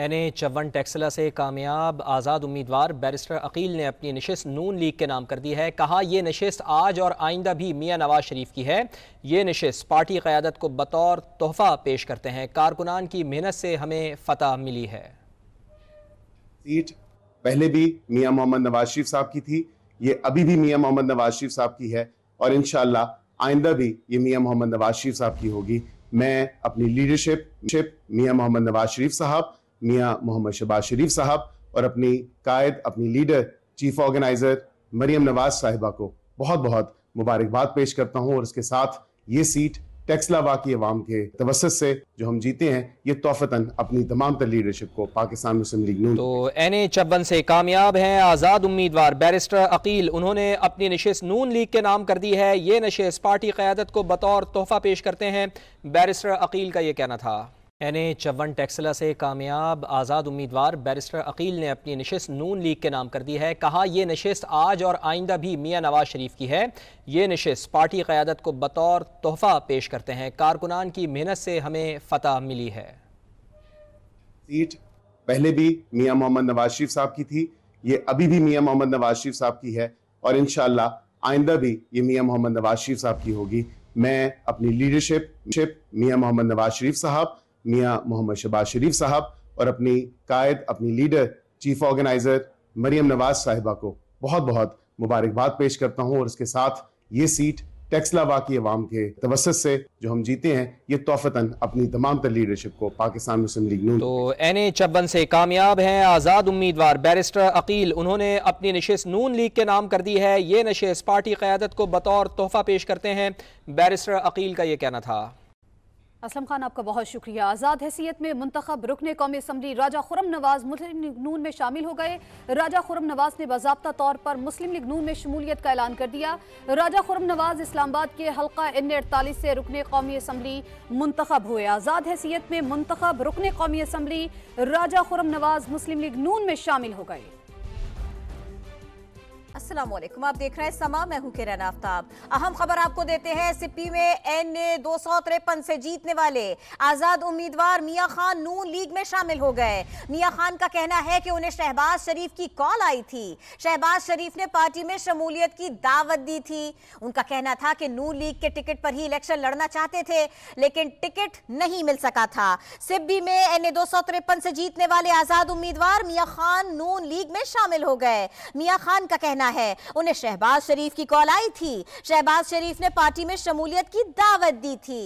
N A चौवन टैक्सला से कामयाब आज़ाद उम्मीदवार बैरिस्टर अकील ने अपनी नशस्त नून लीग के नाम कर दी है कहा यह नशस्त आज और आइंदा भी मियाँ नवाज शरीफ की है ये नशस्त पार्टी क़्यादत को बतौर तोहफा पेश करते हैं कारकुनान की मेहनत से हमें फतह मिली है सीट पहले भी मियाँ मोहम्मद नवाज शरीफ साहब की थी ये अभी भी मियाँ मोहम्मद नवाज शरीफ साहब की है और इन आइंदा भी ये मियाँ मोहम्मद नवाज शरीफ साहब की होगी मैं अपनी लीडरशिप मियाँ मोहम्मद नवाज शरीफ साहब मियाँ मोहम्मद शबाज शरीफ साहब और अपनी कायद अपनी leader chief organiser Maryam Nawaz साहिबा को बहुत बहुत मुबारकबाद पेश करता हूँ और इसके साथ ये सीट टेक्सलावा की अवाम के तवसत से जो हम जीते हैं ये तोहफता अपनी तमाम तर लीडरशिप को पाकिस्तान मुस्लिम लीग तो एन ए चब्बन से कामयाब हैं आज़ाद उम्मीदवार बैरिस्टर अकील उन्होंने अपनी नशस्त नून लीग के नाम कर दी है ये नशस्त पार्टी क़्यादत को बतौर तोहफ़ा पेश करते हैं बैरिस्टर अकील का ये कहना था एन ए चवन टैक्सला से कामयाब आज़ाद उम्मीदवार बैरिस्टर अकील ने अपनी नशस्त नून लीग के नाम कर दी है कहा यह नशस्त आज और आइंदा भी मियाँ नवाज शरीफ की है ये नशस्त पार्टी क़्यादत को बतौर तोहफा पेश करते हैं कारकुनान की मेहनत से हमें फतह मिली है सीट पहले भी मियाँ मोहम्मद नवाज शरीफ साहब की थी ये अभी भी मियाँ मोहम्मद नवाज शरीफ साहब की है और इन आइंदा भी ये मियाँ मोहम्मद नवाज शरीफ साहब की होगी मैं अपनी लीडरशिप मियाँ मोहम्मद नवाज शरीफ साहब मियाँ मोहम्मद शबाज शरीफ साहब और अपनी कायद अपनी leader chief organiser Maryam Nawaz साहिबा को बहुत बहुत मुबारकबाद पेश करता हूँ और इसके साथ ये सीट टेक्सलावा की अवाम के तवसत से जो हम जीते हैं ये तोहफता अपनी तमाम तर लीडरशिप को पाकिस्तान मुस्लिम लीग तो एन ए चब्बन से कामयाब हैं आज़ाद उम्मीदवार बैरिस्टर अकील उन्होंने अपनी नशस्त नून लीग के नाम कर दी है ये नशस्त पार्टी क़्यादत को बतौर तोहफ़ा पेश करते हैं बैरिस्टर अकील का ये कहना था असलम खान आपका बहुत शुक्रिया आज़ाद हैसियत में मंतखब रुकन कौमी असम्बली राजा खुरम नवाज मुस्लिम लीग नून में शामिल हो गए राजा खुरम नवाज ने बाबा तौर पर मुस्लिम लीग नून में शमूलियत का ऐलान कर दिया राजा खुरम नवाज इस्लामाबाद के हल्का एन अड़तालीस से रुकन कौमी असम्बली मंतखब हुए आज़ाद हैसियत में मंतखब रुकन कौमी असम्बली राजा खुरम नवाज मुस्लिम लीग नून में शामिल हो गए असलम आप देख रहे हैं समा मैं हूं किरण आफ्ताब अहम खबर आपको देते हैं एसपी में एन ए दो सौ तिरपन से जीतने वाले आजाद उम्मीदवार मियां खान नू लीग में शामिल हो गए मियां खान का कहना है कि उन्हें शहबाज शरीफ की कॉल आई थी शहबाज शरीफ ने पार्टी में शमूलियत की दावत दी थी उनका कहना था कि नू लीग के टिकट पर ही इलेक्शन लड़ना चाहते थे लेकिन टिकट नहीं मिल सका था सिब्बी में एन ए दो सौ तिरपन से जीतने वाले आजाद उम्मीदवार मियाँ खान नू लीग में शामिल हो गए मियाँ खान का कहना कहना है उन्हें शहबाज शरीफ की कॉल आई थी शहबाज शरीफ ने पार्टी में शमूलियत की दावत दी थी